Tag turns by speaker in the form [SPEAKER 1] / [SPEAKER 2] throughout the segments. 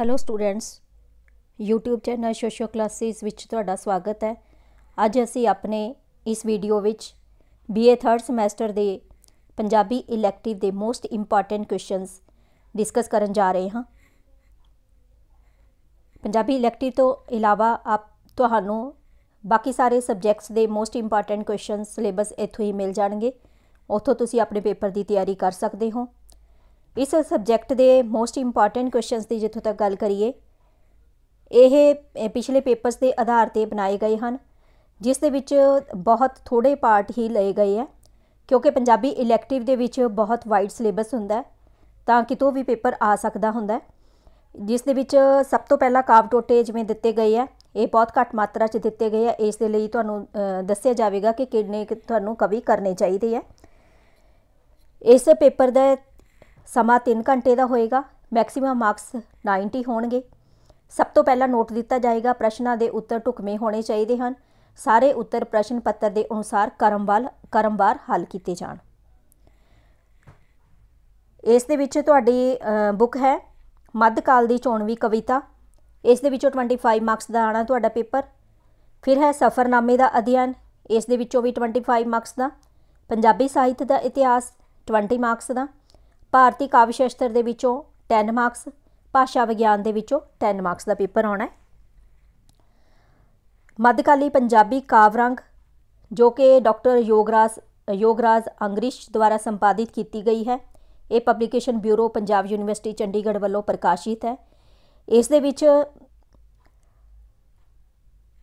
[SPEAKER 1] hello students YouTube channel Shosho classes ਵਿੱਚ ਤੁਹਾਡਾ ਸਵਾਗਤ ਹੈ ਅੱਜ ਅਸੀਂ ਆਪਣੇ ਇਸ ਵੀਡੀਓ ਵਿੱਚ BA 3rd ਸਮੈਸਟਰ ਦੇ ਪੰਜਾਬੀ ਇਲੈਕਟਿਵ ਦੇ ਮੋਸਟ ਇੰਪੋਰਟੈਂਟ ਕੁਐਸਚਨਸ ਡਿਸਕਸ ਕਰਨ ਜਾ ਰਹੇ ਹਾਂ ਪੰਜਾਬੀ ਇਲੈਕਟਿਵ ਤੋਂ ਇਲਾਵਾ ਆਪ ਤੁਹਾਨੂੰ ਬਾਕੀ ਸਾਰੇ ਸਬਜੈਕਟਸ ਦੇ ਮੋਸਟ ਇੰਪੋਰਟੈਂਟ ਕੁਐਸਚਨਸ ਸਿਲੇਬਸ ਇੱਥੋਂ ਹੀ ਮਿਲ ਜਾਣਗੇ ਉੱਥੋਂ ਤੁਸੀਂ ਆਪਣੇ ਪੇਪਰ ਦੀ ਤਿਆਰੀ ਕਰ ਸਕਦੇ ਹੋ ਇਸ ਸਬਜੈਕਟ ਦੇ ਮੋਸਟ ਇੰਪੋਰਟੈਂਟ ਕੁਐਸਚਨਸ ਦੀ ਜਿੱਥੋਂ ਤੱਕ ਗੱਲ ਕਰੀਏ ਇਹ ਪਿਛਲੇ ਪੇਪਰਸ ਦੇ ਆਧਾਰ ਤੇ ਬਣਾਏ ਗਏ ਹਨ ਜਿਸ ਦੇ ਵਿੱਚ ਬਹੁਤ ਥੋੜੇ ਪਾਰਟ ਹੀ ਲਏ ਗਏ ਹੈ ਕਿਉਂਕਿ ਪੰਜਾਬੀ ਇਲੈਕਟਿਵ ਦੇ ਵਿੱਚ ਬਹੁਤ ਵਾਈਡ ਸਿਲੇਬਸ ਹੁੰਦਾ ਤਾਂ ਕਿਤੋਂ ਵੀ ਪੇਪਰ ਆ ਸਕਦਾ ਹੁੰਦਾ ਜਿਸ ਦੇ ਵਿੱਚ ਸਭ ਤੋਂ ਪਹਿਲਾਂ ਕਾਵ ਟੋਟੇ ਜਿਵੇਂ ਦਿੱਤੇ ਗਏ ਆ ਇਹ ਬਹੁਤ ਘੱਟ ਮਾਤਰਾ 'ਚ ਦਿੱਤੇ ਗਏ ਆ ਇਸ ਦੇ ਲਈ ਤੁਹਾਨੂੰ ਦੱਸਿਆ ਜਾਵੇਗਾ ਕਿ ਕਿੰਨੇ ਤੁਹਾਨੂੰ ਕਵੀ ਕਰਨੇ ਚਾਹੀਦੇ ਆ ਇਸ ਪੇਪਰ ਦਾ ਸਮਾਂ 3 ਘੰਟੇ ਦਾ ਹੋਏਗਾ ਮੈਕਸਿਮਮ ਮਾਰਕਸ 90 ਹੋਣਗੇ ਸਭ ਤੋਂ ਪਹਿਲਾਂ ਨੋਟ ਦਿੱਤਾ ਜਾਏਗਾ ਪ੍ਰਸ਼ਨਾਂ ਦੇ ਉੱਤਰ ਟੁਕਮੇ ਹੋਣੇ ਚਾਹੀਦੇ ਹਨ ਸਾਰੇ ਉੱਤਰ ਪ੍ਰਸ਼ਨ ਪੱਤਰ ਦੇ ਅਨੁਸਾਰ ਕਰਮਵਾਲ ਕਰਮਵਾਰ ਹੱਲ ਕੀਤੇ ਜਾਣ ਇਸ ਦੇ ਵਿੱਚ ਤੁਹਾਡੀ ਬੁੱਕ ਹੈ ਮੱਧਕਾਲ ਦੀ ਚੋਣਵੀ ਕਵਿਤਾ ਇਸ ਦੇ ਵਿੱਚੋਂ 25 ਮਾਰਕਸ ਦਾ ਆਣਾ ਤੁਹਾਡਾ ਪੇਪਰ ਫਿਰ ਹੈ ਸਫਰਨਾਮੇ ਦਾ ਅਧਿਐਨ ਇਸ ਦੇ ਵਿੱਚੋਂ ਵੀ 25 ਮਾਰਕਸ ਦਾ ਪੰਜਾਬੀ ਸਾਹਿਤ ਦਾ ਇਤਿਹਾਸ 20 ਮਾਰਕਸ ਦਾ ਭਾਰਤੀ ਕਾਵਿ ਸ਼ਾਸਤਰ ਦੇ ਵਿੱਚੋਂ 10 ਮਾਰਕਸ ਭਾਸ਼ਾ ਵਿਗਿਆਨ ਦੇ ਵਿੱਚੋਂ 10 ਮਾਰਕਸ ਦਾ ਪੇਪਰ ਆਉਣਾ ਹੈ ਮੱਧਕਾਲੀ ਪੰਜਾਬੀ ਕਾਵਰੰਗ ਜੋ ਕਿ ਡਾਕਟਰ ਯੋਗਰਾਜ ਯੋਗਰਾਜ ਅੰਗਰਿਸ਼ ਦੁਆਰਾ ਸੰਪਾਦਿਤ ਕੀਤੀ ਗਈ ਹੈ ਇਹ publication bureau Punjab University Chandigarh ਵੱਲੋਂ ਪ੍ਰਕਾਸ਼ਿਤ ਹੈ ਇਸ ਦੇ ਵਿੱਚ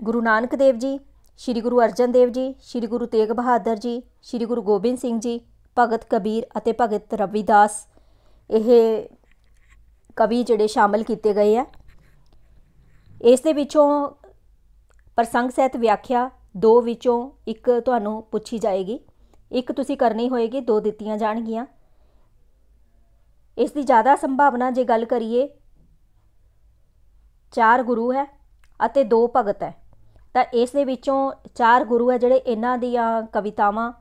[SPEAKER 1] ਗੁਰੂ ਨਾਨਕ ਦੇਵ ਜੀ ਸ੍ਰੀ ਗੁਰੂ ਅਰਜਨ ਦੇਵ ਜੀ ਸ੍ਰੀ ਗੁਰੂ ਤੇਗ ਬਹਾਦਰ ਜੀ ਸ੍ਰੀ ਗੁਰੂ ਗੋਬਿੰਦ ਸਿੰਘ ਜੀ ਭਗਤ ਕਬੀਰ ਅਤੇ ਭਗਤ ਰਵਿਦਾਸ ਇਹ ਕਵੀ ਜਿਹੜੇ ਸ਼ਾਮਲ ਕੀਤੇ ਗਏ ਆ ਇਸ ਦੇ ਵਿੱਚੋਂ ਪ੍ਰਸੰਗ ਸਹਿਤ ਵਿਆਖਿਆ ਦੋ ਵਿੱਚੋਂ ਇੱਕ ਤੁਹਾਨੂੰ ਪੁੱਛੀ ਜਾਏਗੀ ਇੱਕ ਤੁਸੀਂ ਕਰਨੀ ਹੋਏਗੀ ਦੋ ਦਿੱਤੀਆਂ ਜਾਣਗੀਆਂ ਇਸ ਦੀ ਜ਼ਿਆਦਾ ਸੰਭਾਵਨਾ ਜੇ ਗੱਲ ਕਰੀਏ ਚਾਰ ਗੁਰੂ ਹੈ ਅਤੇ ਦੋ ਭਗਤ ਹੈ ਤਾਂ ਇਸ ਦੇ ਵਿੱਚੋਂ ਚਾਰ ਗੁਰੂ ਹੈ ਜਿਹੜੇ ਇਹਨਾਂ ਦੀਆਂ ਕਵਿਤਾਵਾਂ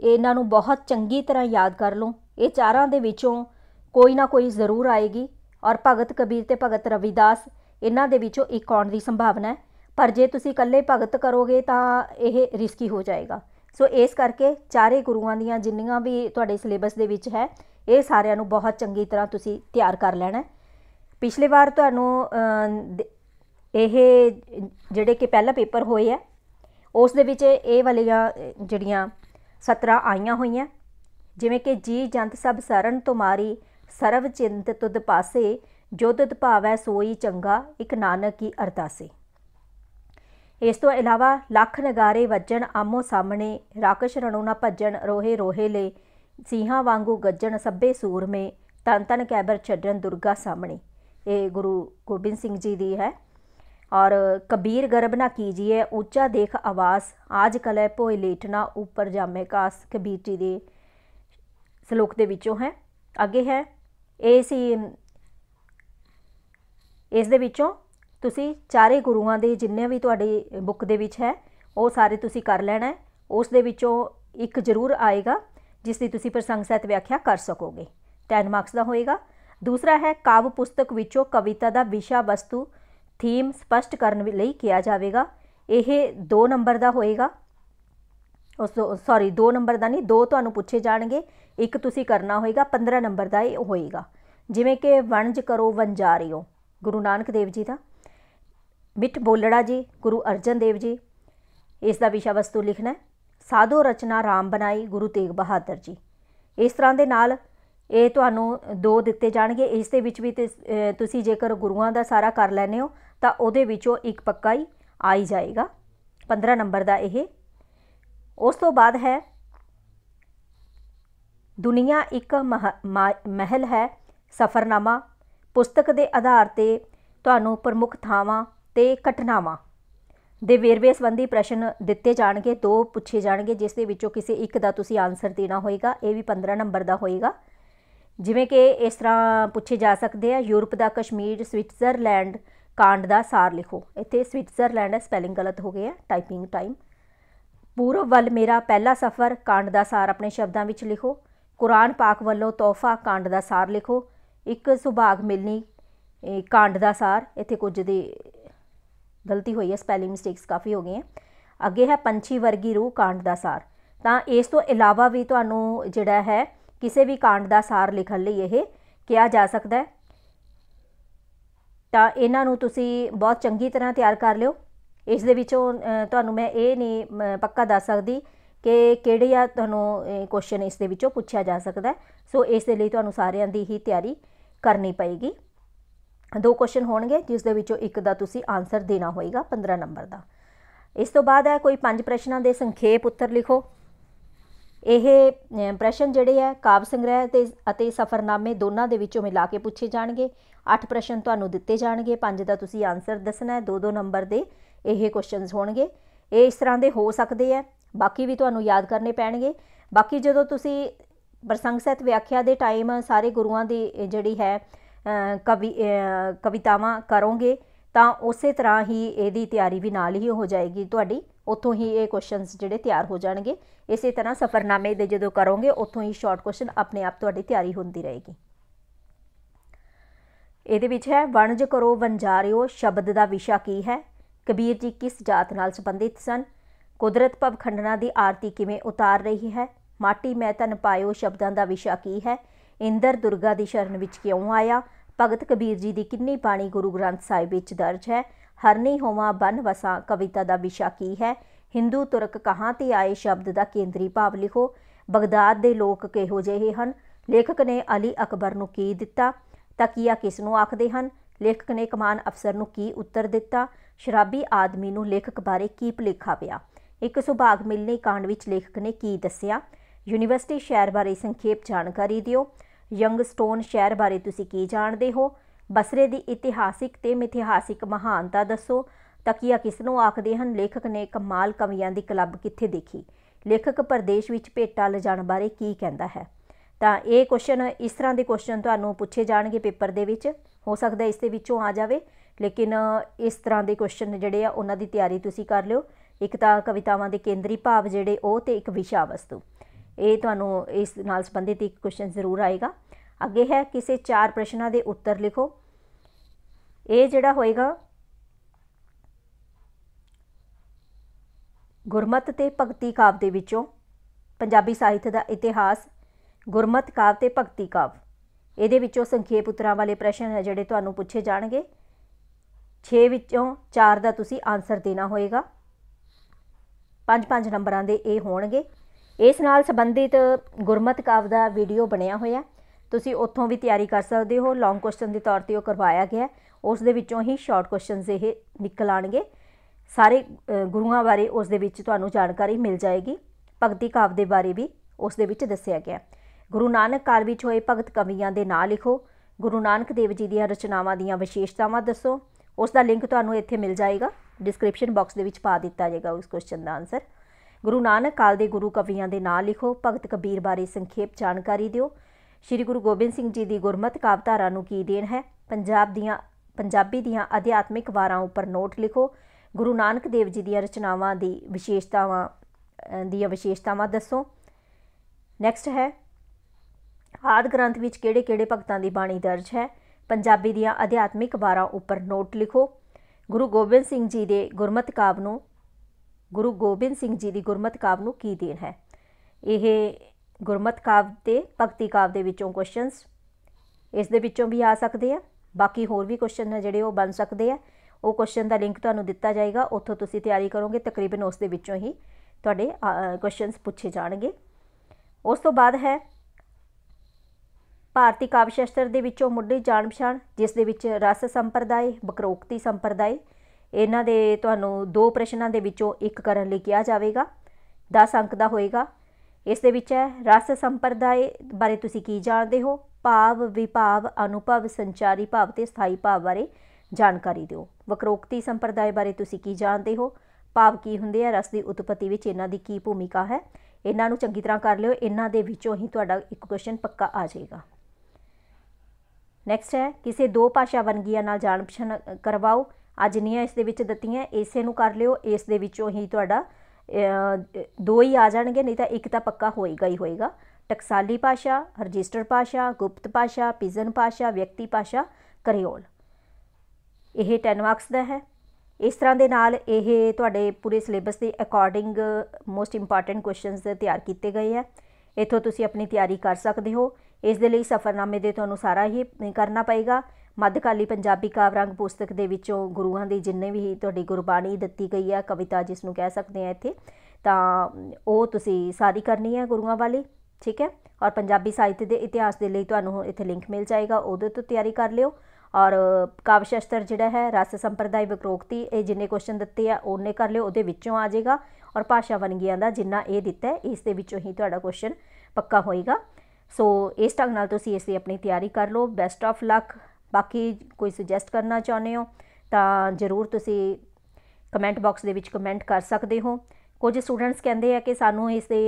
[SPEAKER 1] ਇਹਨਾਂ ਨੂੰ ਬਹੁਤ ਚੰਗੀ ਤਰ੍ਹਾਂ ਯਾਦ ਕਰ ਲਓ ਇਹ ਚਾਰਾਂ ਦੇ ਵਿੱਚੋਂ ਕੋਈ ਨਾ ਕੋਈ ਜ਼ਰੂਰ ਆਏਗੀ ਔਰ ਭਗਤ ਕਬੀਰ ਤੇ ਭਗਤ ਰਵਿਦਾਸ ਇਹਨਾਂ ਦੇ ਵਿੱਚੋਂ ਇੱਕ ਆਉਣ ਦੀ ਸੰਭਾਵਨਾ ਹੈ ਪਰ ਜੇ ਤੁਸੀਂ ਇਕੱਲੇ ਭਗਤ ਕਰੋਗੇ ਤਾਂ ਇਹ ਰਿਸਕੀ ਹੋ ਜਾਏਗਾ ਸੋ ਇਸ ਕਰਕੇ ਚਾਰੇ ਗੁਰੂਆਂ ਦੀਆਂ ਜਿੰਨੀਆਂ ਵੀ ਤੁਹਾਡੇ ਸਿਲੇਬਸ ਦੇ ਵਿੱਚ ਹੈ ਇਹ ਸਾਰਿਆਂ ਨੂੰ ਬਹੁਤ ਚੰਗੀ ਤਰ੍ਹਾਂ ਤੁਸੀਂ ਤਿਆਰ ਕਰ ਲੈਣਾ ਪਿਛਲੇ ਵਾਰ ਤੁਹਾਨੂੰ ਇਹ ਜਿਹੜੇ ਕਿ ਪਹਿਲਾ ਪੇਪਰ ਹੋਏ ਆ ਉਸ ਦੇ ਵਿੱਚ ਇਹ ਵਾਲੀਆਂ ਜਿਹੜੀਆਂ 17 ਆਈਆਂ ਹੋਈਆਂ ਜਿਵੇਂ ਕਿ ਜੀ ਜੰਤ ਸਭ ਸਰਨ ਤੁਮਾਰੀ ਸਰਵ ਚਿੰਤ ਤੁਧ ਪਾਸੇ ਜੋ ਤੁਧ ਭਾਵੈ ਸੋਈ ਚੰਗਾ ਇਕ ਨਾਨਕ ਕੀ ਅਰਦਾਸੇ ਇਸ ਤੋਂ ਇਲਾਵਾ ਲੱਖ ਨਗਾਰੇ ਵੱਜਣ ਆਮੋ ਸਾਹਮਣੇ ਰਾਕਸ਼ ਰਣੋ ਨਾ ਭੱਜਣ ਰੋਹੇ ਰੋਹੇ ਲੈ ਸਿੰਘਾਂ ਵਾਂਗੂ ਗੱਜਣ ਸੱਬੇ ਸੂਰਮੇ ਤਨ ਤਨ ਕੈਬਰ ਛੱਡਣ ਦੁਰਗਾ ਸਾਹਮਣੇ ਇਹ ਗੁਰੂ ਗੋਬਿੰਦ ਸਿੰਘ ਜੀ ਦੀ ਹੈ ਔਰ ਕਬੀਰ ਗਰਬ ਨਾ ਕੀਜੀਏ ਉੱਚਾ ਦੇਖ ਆਵਾਸ ਆਜ ਕਲੇ ਭੋਇ ਲੇਟਣਾ ਉੱਪਰ ਜਾਮੇ ਕਾਸ ਕਬੀਰ ਜੀ ਦੇ ਸ਼ਲੋਕ ਦੇ ਵਿੱਚੋਂ ਹੈ ਅੱਗੇ ਹੈ ਇਹ ਸੀ ਇਸ ਦੇ ਵਿੱਚੋਂ ਤੁਸੀਂ ਚਾਰੇ ਗੁਰੂਆਂ ਦੇ ਜਿੰਨੇ ਵੀ ਤੁਹਾਡੇ ਬੁੱਕ ਦੇ ਵਿੱਚ ਹੈ ਉਹ ਸਾਰੇ ਤੁਸੀਂ ਕਰ ਲੈਣਾ ਹੈ ਉਸ ਦੇ ਵਿੱਚੋਂ ਇੱਕ ਜ਼ਰੂਰ ਆਏਗਾ ਜਿਸ ਦੀ ਤੁਸੀਂ ਪ੍ਰਸੰਗ ਸਹਿਤ ਵਿਆਖਿਆ ਕਰ ਸਕੋਗੇ 10 ਮਾਰਕਸ ਦਾ ਹੋਏਗਾ ਦੂਸਰਾ ਹੈ ਕਾਵ ਪੁਸਤਕ ਵਿੱਚੋਂ ਕਵਿਤਾ ਦਾ ਵਿਸ਼ਾ ਵਸਤੂ ਥੀਮ ਸਪਸ਼ਟ ਕਰਨ ਲਈ ਕਿਹਾ ਜਾਵੇਗਾ ਇਹ 2 ਨੰਬਰ ਦਾ ਹੋਏਗਾ ਉਸ ਸੌਰੀ 2 ਨੰਬਰ ਦਾ ਨਹੀਂ 2 ਤੁਹਾਨੂੰ ਪੁੱਛੇ ਜਾਣਗੇ ਇੱਕ ਤੁਸੀਂ ਕਰਨਾ ਹੋਏਗਾ 15 ਨੰਬਰ ਦਾ ਇਹ ਹੋਏਗਾ ਜਿਵੇਂ ਕਿ ਵਣਜ ਕਰੋ ਵੰਜਾਰਿਓ ਗੁਰੂ ਨਾਨਕ ਦੇਵ ਜੀ ਦਾ ਮਿੱਠ ਬੋਲੜਾ ਜੀ ਗੁਰੂ ਅਰਜਨ ਦੇਵ ਜੀ ਇਸ ਦਾ ਵਿਸ਼ਾ ਵਸਤੂ ਲਿਖਣਾ ਸਾਧੋ ਰਚਨਾ ਰਾਮ ਬਣਾਈ ਗੁਰੂ ਤੇਗ ਬਹਾਦਰ ਜੀ ਇਸ ਤਰ੍ਹਾਂ ਦੇ ਨਾਲ ਇਹ ਤੁਹਾਨੂੰ ਦੋ ਦਿੱਤੇ ਜਾਣਗੇ ਇਸ ਦੇ ਵਿੱਚ ਵੀ ਤੁਸੀਂ ਜੇਕਰ ਗੁਰੂਆਂ ਦਾ ਸਾਰਾ ਕਰ ਲੈਨੇ ਹੋ ਤਾਂ ਉਹਦੇ ਵਿੱਚੋਂ ਇੱਕ ਪੱਕਾ ਹੀ ਆ ਹੀ ਜਾਏਗਾ 15 ਨੰਬਰ ਦਾ ਇਹ ਉਸ ਤੋਂ ਬਾਅਦ ਹੈ ਦੁਨੀਆ ਇੱਕ ਮਹਿਲ ਹੈ ਸਫਰਨਾਮਾ ਪੁਸਤਕ ਦੇ ਆਧਾਰ ਤੇ ਤੁਹਾਨੂੰ ਪ੍ਰਮੁੱਖ ਥਾਵਾਂ ਤੇ ਘਟਨਾਵਾਂ ਦੇ ਵੇਰਵੇ ਸੰਬੰਧੀ ਪ੍ਰਸ਼ਨ ਦਿੱਤੇ ਜਾਣਗੇ ਦੋ ਪੁੱਛੇ ਜਾਣਗੇ ਜਿਸ ਦੇ ਵਿੱਚੋਂ ਕਿਸੇ ਇੱਕ ਦਾ ਤੁਸੀਂ ਆਨਸਰ ਦੇਣਾ ਹੋਏਗਾ ਇਹ ਵੀ 15 ਨੰਬਰ ਦਾ ਹੋਏਗਾ ਜਿਵੇਂ ਕਿ ਇਸ ਤਰ੍ਹਾਂ ਪੁੱਛੇ ਜਾ ਸਕਦੇ ਆ ਯੂਰਪ ਦਾ ਕਸ਼ਮੀਰ ਸਵਿਟਜ਼ਰਲੈਂਡ ਕਾਂਡ ਦਾ ਸਾਰ ਲਿਖੋ ਇੱਥੇ ਸਵਿਟਜ਼ਰਲੈਂਡ ਸਪੈਲਿੰਗ ਗਲਤ ਹੋ ਗਿਆ ਟਾਈਪਿੰਗ ਟਾਈਮ ਪੂਰਬ ਵੱਲ ਮੇਰਾ ਪਹਿਲਾ ਸਫ਼ਰ ਕਾਂਡ ਦਾ ਸਾਰ ਆਪਣੇ ਸ਼ਬਦਾਂ ਵਿੱਚ ਲਿਖੋ ਕੁਰਾਨ ਪਾਕ ਵੱਲੋਂ ਤੋਹਫਾ ਕਾਂਡ ਦਾ ਸਾਰ ਲਿਖੋ ਇੱਕ ਸੁਭਾਗ ਮਿਲਨੀ ਕਾਂਡ ਦਾ ਸਾਰ ਇੱਥੇ ਕੁਝ ਦੀ ਗਲਤੀ ਹੋਈ ਹੈ ਸਪੈਲਿੰਗ ਮਿਸਟੇਕਸ ਕਾਫੀ ਹੋ ਗਈਆਂ ਅੱਗੇ ਹੈ ਪੰਛੀ ਵਰਗੀ ਰੂਹ ਕਾਂਡ ਦਾ ਸਾਰ ਤਾਂ ਇਸ ਤੋਂ ਇਲਾਵਾ ਵੀ ਤੁਹਾਨੂੰ ਜਿਹੜਾ ਹੈ ਕਿਸੇ ਵੀ ਕਾਂਡ ਦਾ ਸਾਰ ਲਿਖਣ ਲਈ ਇਹ ਕਿਹਾ ਜਾ ਸਕਦਾ ਹੈ ਤਾਂ ਇਹਨਾਂ ਨੂੰ ਤੁਸੀਂ ਬਹੁਤ ਚੰਗੀ ਤਰ੍ਹਾਂ ਤਿਆਰ ਕਰ ਲਿਓ ਇਸ ਦੇ ਵਿੱਚੋਂ ਤੁਹਾਨੂੰ ਮੈਂ ਇਹ ਨਹੀਂ ਪੱਕਾ ਦੱਸ ਸਕਦੀ ਕਿ ਕਿਹੜੇ ਆ ਤੁਹਾਨੂੰ ਕੁਐਸਚਨ ਇਸ ਦੇ ਵਿੱਚੋਂ ਪੁੱਛਿਆ ਜਾ ਸਕਦਾ ਸੋ ਇਸ ਦੇ ਲਈ ਤੁਹਾਨੂੰ ਸਾਰਿਆਂ ਦੀ ਹੀ ਤਿਆਰੀ ਕਰਨੀ ਪਏਗੀ ਦੋ ਕੁਐਸਚਨ ਹੋਣਗੇ ਜਿਸ ਦੇ ਵਿੱਚੋਂ ਇੱਕ ਦਾ ਤੁਸੀਂ ਆਨਸਰ ਦੇਣਾ ਹੋਏਗਾ 15 ਨੰਬਰ ਦਾ ਇਸ ਤੋਂ ਬਾਅਦ ਹੈ ਕੋਈ ਪੰਜ ਪ੍ਰਸ਼ਨਾਂ ਦੇ ਸੰਖੇਪ ਉੱਤਰ ਲਿਖੋ ਇਹ ਪ੍ਰਸ਼ਨ ਜਿਹੜੇ ਆ ਕਾਵ ਸੰਗ੍ਰਹਿ ਤੇ ਅਤੇ ਸਫਰਨਾਮੇ ਦੋਨਾਂ ਦੇ ਵਿੱਚੋਂ ਮਿਲਾ ਕੇ ਪੁੱਛੇ ਜਾਣਗੇ 8 ਪ੍ਰਸ਼ਨ ਤੁਹਾਨੂੰ ਦਿੱਤੇ ਜਾਣਗੇ ਪੰਜ ਦਾ ਤੁਸੀਂ ਆਨਸਰ ਦੱਸਣਾ ਹੈ ਦੋ ਦੋ ਨੰਬਰ ਦੇ ਇਹ ਕੁਐਸਚਨਸ ਹੋਣਗੇ ਇਹ ਇਸ ਤਰ੍ਹਾਂ ਦੇ ਹੋ ਸਕਦੇ ਆ ਬਾਕੀ ਵੀ ਤੁਹਾਨੂੰ ਯਾਦ ਕਰਨੇ ਪੈਣਗੇ ਬਾਕੀ ਜਦੋਂ ਤੁਸੀਂ ਪ੍ਰਸੰਗ ਸਹਿਤ ਵਿਆਖਿਆ ਦੇ ਟਾਈਮ ਸਾਰੇ ਗੁਰੂਆਂ ਦੀ ਜਿਹੜੀ ਹੈ ਕਵੀ ਕਵਿਤਾਵਾਂ ਕਰੋਗੇ ਤਾਂ ਉਸੇ ਤਰ੍ਹਾਂ ਹੀ ਇਹਦੀ ਤਿਆਰੀ ਵੀ ਨਾਲ ਹੀ ਹੋ ਜਾਏਗੀ ਤੁਹਾਡੀ ਉੱਥੋਂ ਹੀ ਇਹ ਕੁਐਸਚਨਸ ਜਿਹੜੇ ਤਿਆਰ ਹੋ ਜਾਣਗੇ ਇਸੇ ਤਰ੍ਹਾਂ ਸਫਰਨਾਮੇ ਦੇ ਜਦੋਂ ਕਰੋਗੇ ਉੱਥੋਂ ਹੀ ਸ਼ਾਰਟ ਕੁਐਸਚਨ ਆਪਣੇ ਆਪ ਤੁਹਾਡੀ ਤਿਆਰੀ ਹੁੰਦੀ ਰਹੇਗੀ ਇਹਦੇ ਵਿੱਚ ਹੈ ਵਣਜ ਕਰੋ ਵੰਜਾਰਿਓ ਸ਼ਬਦ ਦਾ ਵਿਸ਼ਾ ਕੀ ਹੈ ਕਬੀਰ ਜੀ ਕਿਸ ਜਾਤ ਨਾਲ ਸੰਬੰਧਿਤ ਸਨ ਕੁਦਰਤ ਪਵ ਖੰਡਨਾ ਦੀ ਆਰਤੀ ਕਿਵੇਂ ਉਤਾਰ ਰਹੀ ਹੈ ਮਾਟੀ ਮੈਂ ਤਨ ਪਾਇਓ ਸ਼ਬਦਾਂ ਦਾ ਵਿਸ਼ਾ ਕੀ ਹੈ ਇੰਦਰ ਦੁਰਗਾ ਦੀ ਸ਼ਰਨ ਵਿੱਚ ਕਿਉਂ ਆਇਆ ਭਗਤ ਕਬੀਰ ਜੀ ਦੀ ਕਿੰਨੀ ਬਾਣੀ ਗੁਰੂ ਗ੍ਰੰਥ ਸਾਹਿਬ ਵਿੱਚ ਦਰਜ ਹੈ ਹਰਨੀ ਹੋਵਾ ਬਨ ਵਸਾ ਕਵਿਤਾ ਦਾ ਵਿਸ਼ਾ ਕੀ ਹੈ ਹਿੰਦੂ ਤੁਰਕ ਕਹਾਂ ਤੇ ਆਏ ਸ਼ਬਦ ਦਾ ਕੇਂਦਰੀ ਭਾਵ ਲਿਖੋ ਬਗਦਾਦ ਦੇ ਲੋਕ ਕਿਹੋ ਜਿਹੇ ਹਨ ਲੇਖਕ ਨੇ ਅਲੀ ਅਕਬਰ ਨੂੰ ਕੀ ਦਿੱਤਾ ਤਕੀਆ ਕਿਸ ਨੂੰ ਆਖਦੇ ਹਨ ਲੇਖਕ ਨੇ ਕਮਾਨ ਅਫਸਰ ਨੂੰ ਕੀ ਉੱਤਰ ਦਿੱਤਾ ਸ਼ਰਾਬੀ ਆਦਮੀ ਨੂੰ ਲੇਖਕ ਬਾਰੇ ਕੀ ਭਲੇਖਾ ਪਿਆ ਇੱਕ ਸੁਭਾਗ ਮਿਲਨੇ ਕਾਂਡ ਵਿੱਚ ਲੇਖਕ ਨੇ ਕੀ ਦੱਸਿਆ ਯੂਨੀਵਰਸਿਟੀ ਸ਼ਹਿਰ ਬਾਰੇ ਸੰਖੇਪ ਜਾਣਕਾਰੀ ਦਿਓ ਯੰਗਸਟੋਨ ਸ਼ਹਿਰ ਬਾਰੇ ਤੁਸੀਂ ਕੀ ਜਾਣਦੇ ਹੋ ਬਸਰੇ ਦੀ ਇਤਿਹਾਸਿਕ ਤੇ ਮਿਥਿਹਾਸਿਕ ਮਹਾਨਤਾ ਦੱਸੋ ਤਕੀਆ ਕਿਸ ਨੂੰ ਆਖਦੇ ਹਨ ਲੇਖਕ ਨੇ ਕਮਾਲ ਕਵੀਆਂ ਦੀ ਕਲੱਬ ਕਿੱਥੇ ਦੇਖੀ ਲੇਖਕ ਪ੍ਰਦੇਸ਼ ਵਿੱਚ ਭੇਟਾ ਲਿਜਾਣ ਬਾਰੇ ਕੀ ਕਹਿੰਦਾ ਹੈ ਤਾਂ ਇਹ ਕੁਐਸਚਨ ਇਸ ਤਰ੍ਹਾਂ ਦੇ ਕੁਐਸਚਨ ਤੁਹਾਨੂੰ ਪੁੱਛੇ ਜਾਣਗੇ ਪੇਪਰ ਦੇ ਵਿੱਚ ਹੋ ਸਕਦਾ ਇਸ ਦੇ ਵਿੱਚੋਂ ਆ ਜਾਵੇ ਲੇਕਿਨ ਇਸ ਤਰ੍ਹਾਂ ਦੇ ਕੁਐਸਚਨ ਜਿਹੜੇ ਆ ਉਹਨਾਂ ਦੀ ਤਿਆਰੀ ਤੁਸੀਂ ਕਰ ਲਿਓ ਇੱਕ ਤਾਂ ਕਵਿਤਾਵਾਂ ਦੇ ਕੇਂਦਰੀ ਭਾਵ ਜਿਹੜੇ ਉਹ ਤੇ ਇੱਕ ਵਿਸ਼ਾ ਵਸਤੂ ਇਹ ਤੁਹਾਨੂੰ ਇਸ ਨਾਲ ਸੰਬੰਧਿਤ ਇੱਕ ਕੁਐਸਚਨ ਜ਼ਰੂਰ ਆਏਗਾ ਅੱਗੇ ਹੈ ਕਿਸੇ ਚਾਰ ਪ੍ਰਸ਼ਨਾਂ ਦੇ ਉੱਤਰ ਲਿਖੋ ਇਹ ਜਿਹੜਾ ਹੋਏਗਾ ਗੁਰਮਤ ਤੇ ਭਗਤੀ ਕਾਵ ਦੇ ਵਿੱਚੋਂ ਪੰਜਾਬੀ ਸਾਹਿਤ ਦਾ ਇਤਿਹਾਸ ਗੁਰਮਤ ਕਾਵ ਤੇ ਭਗਤੀ ਕਾਵ ਇਹਦੇ ਵਿੱਚੋਂ ਸੰਖੇਪ ਉਤਰਾਂ ਵਾਲੇ ਪ੍ਰਸ਼ਨ ਹੈ ਜਿਹੜੇ ਤੁਹਾਨੂੰ ਪੁੱਛੇ ਜਾਣਗੇ 6 ਵਿੱਚੋਂ 4 ਦਾ ਤੁਸੀਂ ਆਨਸਰ ਦੇਣਾ ਹੋਏਗਾ 5-5 ਨੰਬਰਾਂ ਦੇ ਇਹ ਹੋਣਗੇ ਇਸ ਨਾਲ ਸੰਬੰਧਿਤ ਗੁਰਮਤ ਕਾਵ ਦਾ ਵੀਡੀਓ ਬਣਿਆ ਹੋਇਆ ਤੁਸੀਂ ਉੱਥੋਂ ਵੀ ਤਿਆਰੀ ਕਰ ਸਕਦੇ ਹੋ ਲੌਂਗ ਕੁਐਸਚਨ ਦੇ ਤੌਰ ਤੇ ਉਹ ਕਰਵਾਇਆ ਗਿਆ ਉਸ ਦੇ ਵਿੱਚੋਂ ਹੀ ਸ਼ਾਰਟ ਕੁਐਸਚਨਸ ਇਹ ਨਿਕਲ ਆਣਗੇ ਸਾਰੇ ਗੁਰੂਆਂ ਬਾਰੇ ਉਸ ਦੇ ਵਿੱਚ ਤੁਹਾਨੂੰ ਜਾਣਕਾਰੀ ਮਿਲ ਜਾਏਗੀ ਭਗਤੀ ਕਾਵ ਦੇ ਬਾਰੇ ਵੀ ਉਸ ਦੇ ਵਿੱਚ ਦੱਸਿਆ ਗਿਆ ਗੁਰੂ ਨਾਨਕ ਕਾਲ ਵਿੱਚ ਹੋਏ ਭਗਤ ਕਵੀਆਂ ਦੇ ਨਾਂ ਲਿਖੋ ਗੁਰੂ ਨਾਨਕ ਦੇਵ ਜੀ ਦੀਆਂ ਰਚਨਾਵਾਂ ਦੀਆਂ ਵਿਸ਼ੇਸ਼ਤਾਵਾਂ ਦੱਸੋ ਉਸ ਦਾ ਲਿੰਕ ਤੁਹਾਨੂੰ ਇੱਥੇ ਮਿਲ ਜਾਏਗਾ ਡਿਸਕ੍ਰਿਪਸ਼ਨ ਬਾਕਸ ਦੇ ਵਿੱਚ ਪਾ ਦਿੱਤਾ ਜਾਏਗਾ ਉਸ ਕੁਐਸਚਨ ਦਾ ਆਨਸਰ ਗੁਰੂ ਨਾਨਕ ਕਾਲ ਦੇ ਗੁਰੂ ਕਵੀਆਂ ਦੇ ਨਾਂ ਲਿਖੋ ਭਗਤ ਕਬੀਰ ਬਾਰੇ ਸੰਖੇਪ ਜਾਣਕਾਰੀ ਦਿਓ ਸ੍ਰੀ ਗੁਰੂ ਗੋਬਿੰਦ ਸਿੰਘ ਜੀ ਦੀ ਗੁਰਮਤਿ ਕਾਵਤਾਰਾ ਨੂੰ ਕੀ ਦੇਣ ਹੈ ਪੰਜਾਬ ਦੀਆਂ ਪੰਜਾਬੀ ਦੀਆਂ ਅਧਿਆਤਮਿਕ ਵਾਰਾਂ ਉੱਪਰ ਨੋਟ ਲਿਖੋ ਗੁਰੂ ਨਾਨਕ ਦੇਵ ਜੀ ਦੀਆਂ ਰਚਨਾਵਾਂ ਦੀ ਵਿਸ਼ੇਸ਼ਤਾਵਾਂ ਦੀਆਂ ਵਿਸ਼ੇਸ਼ਤਾਵਾਂ ਦੱਸੋ ਨੈਕਸਟ ਹੈ ਆਦ ਗ੍ਰੰਥ ਵਿੱਚ ਕਿਹੜੇ-ਕਿਹੜੇ ਭਗਤਾਂ ਦੀ ਬਾਣੀ ਦਰਜ ਹੈ ਪੰਜਾਬੀ ਦੀਆਂ ਅਧਿਆਤਮਿਕ ਵਾਰਾਂ ਉੱਪਰ ਨੋਟ ਲਿਖੋ ਗੁਰੂ ਗੋਬਿੰਦ ਸਿੰਘ ਜੀ ਦੇ ਗੁਰਮਤਿ ਕਾਵ ਨੂੰ ਗੁਰੂ ਗੋਬਿੰਦ ਸਿੰਘ ਜੀ ਦੀ ਗੁਰਮਤਿ ਕਾਵ ਨੂੰ ਕੀ ਦੇਣ ਹੈ ਇਹ ਗੁਰਮਤਿ ਕਾਵ ਤੇ ਭਗਤੀ ਕਾਵ ਦੇ ਵਿੱਚੋਂ ਕੁਐਸਚਨਸ ਇਸ ਦੇ ਵਿੱਚੋਂ ਵੀ ਆ ਸਕਦੇ ਆ ਬਾਕੀ ਹੋਰ ਵੀ ਕੁਐਸਚਨ ਨੇ ਜਿਹੜੇ ਉਹ ਬਣ ਸਕਦੇ ਆ ਉਹ ਕੁਐਸਚਨ ਦਾ ਲਿੰਕ ਤੁਹਾਨੂੰ ਦਿੱਤਾ ਜਾਏਗਾ ਉੱਥੋਂ ਤੁਸੀਂ ਤਿਆਰੀ ਕਰੋਗੇ ਤਕਰੀਬਨ ਉਸ ਦੇ ਵਿੱਚੋਂ ਹੀ ਤੁਹਾਡੇ ਕੁਐਸਚਨਸ ਪੁੱਛੇ ਜਾਣਗੇ ਉਸ ਤੋਂ ਬਾਅਦ ਹੈ ਭਾਰਤੀ ਕਾਵਿ ਸ਼ਾਸਤਰ ਦੇ ਵਿੱਚੋਂ ਮੁੱਢਲੀ ਜਾਣ ਪਛਾਣ ਜਿਸ ਦੇ ਵਿੱਚ ਰਸ ਸੰਪਰਦਾਇ ਬਕਰੋਕਤੀ ਸੰਪਰਦਾਇ ਇਹਨਾਂ ਦੇ ਤੁਹਾਨੂੰ ਦੋ ਪ੍ਰਸ਼ਨਾਂ ਦੇ ਵਿੱਚੋਂ ਇੱਕ ਕਰਨ ਲਈ ਕਿਹਾ ਜਾਵੇਗਾ 10 ਅੰਕ ਦਾ ਹੋਏਗਾ ਇਸ ਦੇ ਵਿੱਚ ਹੈ ਰਸ ਸੰਪਰਦਾਇ ਬਾਰੇ ਤੁਸੀਂ ਕੀ ਜਾਣਦੇ ਹੋ ਭਾਵ ਵਿਭਾਵ ਅਨੁਭਵ ਸੰਚਾਰੀ ਭਾਵ ਤੇ ਸਥਾਈ ਭਾਵ ਬਾਰੇ ਜਾਣਕਾਰੀ ਦਿਓ ਬਕਰੋਕਤੀ ਸੰਪਰਦਾਇ ਬਾਰੇ ਤੁਸੀਂ ਕੀ ਜਾਣਦੇ ਹੋ ਭਾਵ ਕੀ ਹੁੰਦੇ ਆ ਰਸ ਦੀ ਉਤਪਤੀ ਵਿੱਚ ਇਹਨਾਂ ਦੀ ਕੀ ਭੂਮਿਕਾ ਹੈ ਇਹਨਾਂ ਨੂੰ ਚੰਗੀ ਤਰ੍ਹਾਂ ਕਰ ਲਿਓ ਇਹਨਾਂ ਦੇ ਵਿੱਚੋਂ ਹੀ ਤੁਹਾਡਾ ਇੱਕ ਕੁਐਸਚਨ ਪੱਕਾ ਆ ਜਾਏਗਾ ਨੈਕਸਟ ਹੈ ਕਿਸੇ ਦੋ ਭਾਸ਼ਾ ਵੰਗੀਆਂ ਨਾਲ ਜਾਣ ਪਛਾਣ ਕਰਵਾਓ ਆ ਜਿੰਨੀਆਂ ਇਸ ਦੇ ਵਿੱਚ ਦਿੱਤੀਆਂ ਇਸੇ ਨੂੰ ਕਰ ਲਿਓ ਇਸ ਦੇ ਵਿੱਚੋਂ ਹੀ ਤੁਹਾਡਾ ਦੋ ਹੀ ਆ ਜਾਣਗੇ ਨਹੀਂ ਤਾਂ ਇੱਕ ਤਾਂ ਪੱਕਾ ਹੋਏਗਾ ਹੀ ਹੋਏਗਾ ਟਕਸਾਲੀ ਭਾਸ਼ਾ ਰਜਿਸਟਰ ਭਾਸ਼ਾ ਗੁਪਤ ਭਾਸ਼ਾ ਪਿਜਨ ਭਾਸ਼ਾ ਵਿਅਕਤੀ ਭਾਸ਼ਾ ਕਰਿਓਲ ਇਹ 10 ਮਾਰਕਸ ਦਾ ਹੈ ਇਸ ਤਰ੍ਹਾਂ ਦੇ ਨਾਲ ਇਹ ਤੁਹਾਡੇ ਪੂਰੇ ਸਿਲੇਬਸ ਦੇ ਅਕੋਰਡਿੰਗ ਮੋਸਟ ਇੰਪੋਰਟੈਂਟ ਕੁਐਸਚਨਸ ਤਿਆਰ ਕੀਤੇ ਗਏ ਆ ਇਥੋਂ ਤੁਸੀਂ ਆਪਣੀ ਤਿਆਰੀ ਕਰ ਸਕਦੇ ਹੋ ਇਸ ਦੇ ਲਈ ਸਫਰਨਾਮੇ ਦੇ ਤੁਹਾਨੂੰ ਸਾਰਾ ਹੀ ਕਰਨਾ ਪਏਗਾ ਮੱਧਕਾਲੀ ਪੰਜਾਬੀ ਕਾਵਰੰਗ ਪੁਸਤਕ ਦੇ ਵਿੱਚੋਂ ਗੁਰੂਆਂ ਦੀ ਜਿੰਨੇ ਵੀ ਤੁਹਾਡੀ ਗੁਰਬਾਣੀ ਦਿੱਤੀ ਗਈ ਹੈ ਕਵਿਤਾ ਜਿਸ ਨੂੰ ਕਹਿ ਸਕਦੇ ਆ ਇੱਥੇ ਤਾਂ ਉਹ ਤੁਸੀਂ ਸਾਰੀ ਕਰਨੀ ਹੈ ਗੁਰੂਆਂ ਵਾਲੀ ਠੀਕ ਹੈ ਔਰ ਪੰਜਾਬੀ ਸਾਹਿਤ ਦੇ ਇਤਿਹਾਸ ਦੇ ਲਈ ਤੁਹਾਨੂੰ ਇੱਥੇ ਲਿੰਕ ਮਿਲ ਜਾਏਗਾ ਉਹਦੇ ਤੋਂ ਤਿਆਰੀ ਕਰ ਲਿਓ ਔਰ ਕਾਵਿ ਸ਼ਾਸਤਰ ਜਿਹੜਾ ਹੈ ਰਸ ਸੰਪਰਦਾਇ ਵਿਕਰੋਕਤੀ ਇਹ ਜਿੰਨੇ ਕੁਐਸਚਨ ਦਿੱਤੇ ਆ ਉਹਨੇ ਕਰ ਲਿਓ ਉਹਦੇ ਵਿੱਚੋਂ ਆ ਜਾਏਗਾ ਔਰ ਭਾਸ਼ਾ ਵਨਗੀਆਂ ਦਾ ਜਿੰਨਾ ਇਹ ਦਿੱਤਾ ਇਸ ਦੇ ਵਿੱਚੋਂ ਹੀ ਤੁਹਾਡਾ ਕੁਐਸਚਨ ਪੱਕਾ ਹੋਏਗਾ ਸੋ ਇਸ ਢੰਗ ਨਾਲ ਤੁਸੀਂ ਇਸ ਦੀ ਆਪਣੀ ਤਿਆਰੀ ਕਰ ਲਓ ਬੈਸਟ ਆਫ ਲੱਕ ਬਾਕੀ ਕੋਈ ਸੁਜੈਸਟ ਕਰਨਾ ਚਾਹੁੰਦੇ ਹੋ ਤਾਂ ਜ਼ਰੂਰ ਤੁਸੀਂ ਕਮੈਂਟ ਬਾਕਸ ਦੇ ਵਿੱਚ ਕਮੈਂਟ ਕਰ ਸਕਦੇ ਹੋ ਕੁਝ ਸਟੂਡੈਂਟਸ ਕਹਿੰਦੇ ਆ ਕਿ ਸਾਨੂੰ ਇਸ ਦੇ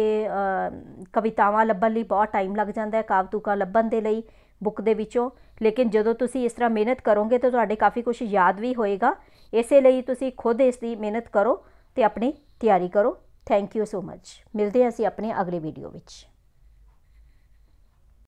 [SPEAKER 1] ਕਵਿਤਾਵਾਂ ਲੱਭਣ ਲਈ ਬਹੁਤ ਟਾਈਮ ਲੱਗ ਜਾਂਦਾ ਹੈ ਕਾਵਤੂਕਾ ਲੱਭਣ ਦੇ ਲਈ ਬੁੱਕ ਦੇ ਵਿੱਚੋਂ ਲੇਕਿਨ ਜਦੋਂ ਤੁਸੀਂ ਇਸ ਤਰ੍ਹਾਂ ਮਿਹਨਤ ਕਰੋਗੇ ਤਾਂ ਤੁਹਾਡੇ ਕਾਫੀ ਕੁਝ ਯਾਦ ਵੀ ਹੋਏਗਾ ਇਸੇ ਲਈ ਤੁਸੀਂ ਖੁਦ ਇਸ ਦੀ ਮਿਹਨਤ ਕਰੋ ਤੇ ਆਪਣੀ ਤਿਆਰੀ ਕਰੋ ਥੈਂਕ ਯੂ ਸੋ ਮੱਚ ਮਿਲਦੇ ਹਾਂ ਅਸੀਂ ਆਪਣੇ ਅਗਲੇ ਵੀਡੀਓ ਵਿੱਚ